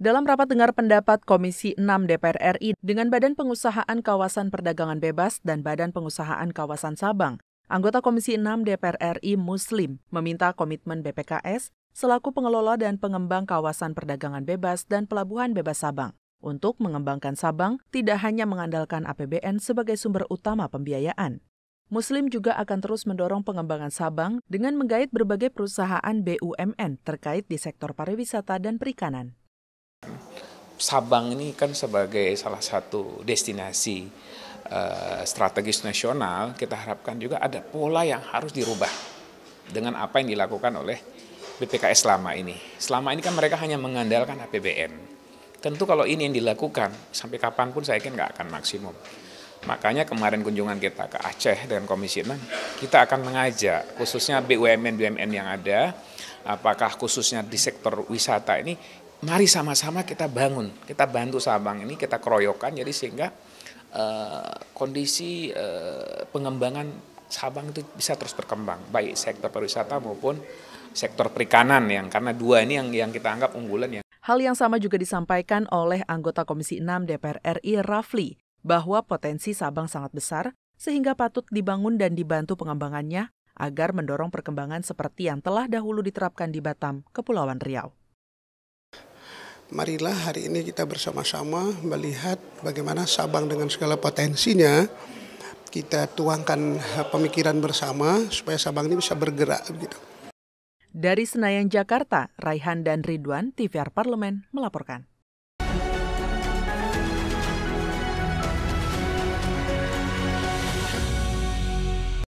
Dalam rapat dengar pendapat Komisi 6 DPR RI dengan Badan Pengusahaan Kawasan Perdagangan Bebas dan Badan Pengusahaan Kawasan Sabang, anggota Komisi 6 DPR RI Muslim meminta komitmen BPKS selaku pengelola dan pengembang kawasan perdagangan bebas dan pelabuhan bebas Sabang untuk mengembangkan Sabang tidak hanya mengandalkan APBN sebagai sumber utama pembiayaan. Muslim juga akan terus mendorong pengembangan Sabang dengan menggait berbagai perusahaan BUMN terkait di sektor pariwisata dan perikanan. Sabang ini kan sebagai salah satu destinasi uh, strategis nasional, kita harapkan juga ada pola yang harus dirubah dengan apa yang dilakukan oleh BPKS selama ini. Selama ini kan mereka hanya mengandalkan APBN. Tentu kalau ini yang dilakukan, sampai kapanpun saya yakin nggak akan maksimum. Makanya kemarin kunjungan kita ke Aceh dengan Komisi 6, kita akan mengajak khususnya BUMN-BUMN yang ada, apakah khususnya di sektor wisata ini, mari sama-sama kita bangun, kita bantu Sabang ini kita keroyokan jadi sehingga uh, kondisi uh, pengembangan Sabang itu bisa terus berkembang baik sektor pariwisata maupun sektor perikanan yang karena dua ini yang yang kita anggap unggulan yang Hal yang sama juga disampaikan oleh anggota Komisi 6 DPR RI Rafli bahwa potensi Sabang sangat besar sehingga patut dibangun dan dibantu pengembangannya agar mendorong perkembangan seperti yang telah dahulu diterapkan di Batam, Kepulauan Riau marilah hari ini kita bersama-sama melihat bagaimana Sabang dengan segala potensinya kita tuangkan eh, pemikiran bersama supaya Sabang ini bisa bergerak begitu. Dari Senayan Jakarta, Raihan dan Ridwan, TVR Parlemen melaporkan.